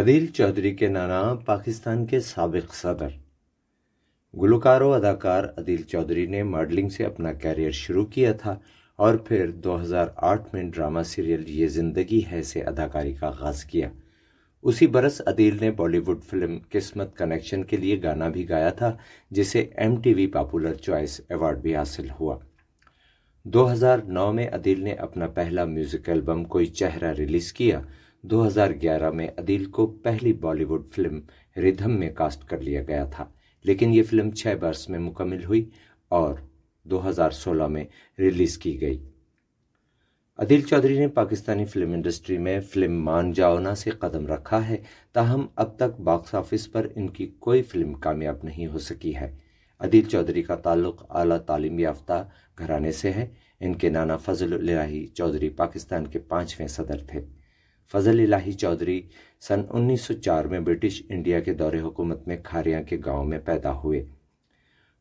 अदिल चौधरी के नाना पाकिस्तान के सबक सदर गुलकार अदाकार अदिल चौधरी ने मॉडलिंग से अपना कैरियर शुरू किया था और फिर 2008 में ड्रामा सीरियल ये ज़िंदगी है से अदाकारी का आगाज़ किया उसी बरस अदिल ने बॉलीवुड फिल्म किस्मत कनेक्शन के लिए गाना भी गाया था जिसे M T popular choice award भी हासिल हुआ 2009 में अदिल ने अपना पहला म्यूज़िक एल्बम कोई चेहरा रिलीज़ किया 2011 में अदिल को पहली बॉलीवुड फिल्म रिधम में कास्ट कर लिया गया था लेकिन ये फिल्म छः वर्ष में मुकम्मल हुई और 2016 में रिलीज़ की गई अदिल चौधरी ने पाकिस्तानी फिल्म इंडस्ट्री में फिल्म मान जाओना से कदम रखा है ताहम अब तक बॉक्स ऑफिस पर इनकी कोई फिल्म कामयाब नहीं हो सकी है अदिल चौधरी का ताल्लुक आला तालीम याफ्ता घराने से है इनके नाना फजल चौधरी पाकिस्तान के पांचवें सदर थे फजल इलाही चौधरी सन 1904 में ब्रिटिश इंडिया के दौरे हुकूमत में खारिया के गांव में पैदा हुए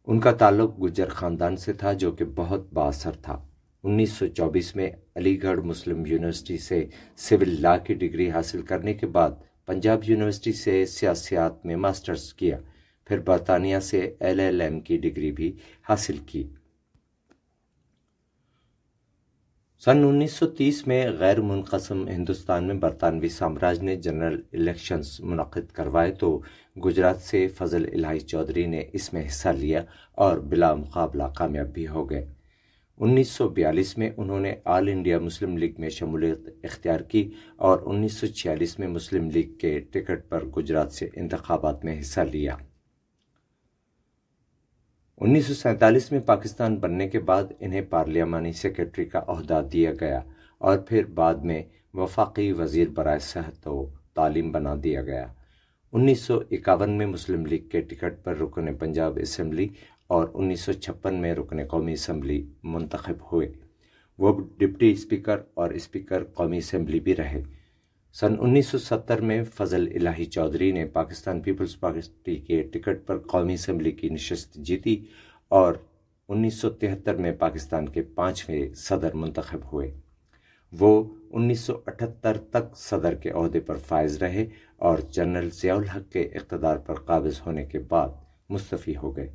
उनका ताल्लुक गुजर खानदान से था जो कि बहुत बासर था 1924 में अलीगढ़ मुस्लिम यूनिवर्सिटी से सिविल लॉ की डिग्री हासिल करने के बाद पंजाब यूनिवर्सिटी से सियासियात में मास्टर्स किया फिर बरतानिया से एलएलएम की डिग्री भी हासिल की सन 1930 में गैर मुनकसम हिंदुस्तान में बरतानवी साम्राज्य ने जनरल इलेक्शंस मुनद करवाए तो गुजरात से फजल इलाही चौधरी ने इसमें हिस्सा लिया और बिला मुकाबला कामयाब भी हो गए 1942 में उन्होंने आल इंडिया मुस्लिम लीग में शमूलियत इख्तियार की और 1946 में मुस्लिम लीग के टिकट पर गुजरात से इंतबात में हिस्सा लिया उन्नीस में पाकिस्तान बनने के बाद इन्हें पार्लियामानी सेक्रेटरी का अहदा दिया गया और फिर बाद में वफाकी वजीर बरए सेहत व तो तालीम बना दिया गया उन्नीस में मुस्लिम लीग के टिकट पर रुकन पंजाब इसम्बली और 1956 में रुकन कौमी इसम्बली मंतखब हुए वो डिप्टी स्पीकर और स्पीकर कौमी इसम्बली भी रहे सन 1970 में फजल इलाही चौधरी ने पाकिस्तान पीपल्स पार्टी के टिकट पर कौमी असम्बली की नशस्त जीती और 1973 में पाकिस्तान के पाँचवें सदर मंतखब हुए वो 1978 तक सदर के अहदे पर फायज रहे और जनरल ज़ियाउल हक के इकतदार पर काबिज होने के बाद मुस्तफ़ी हो गए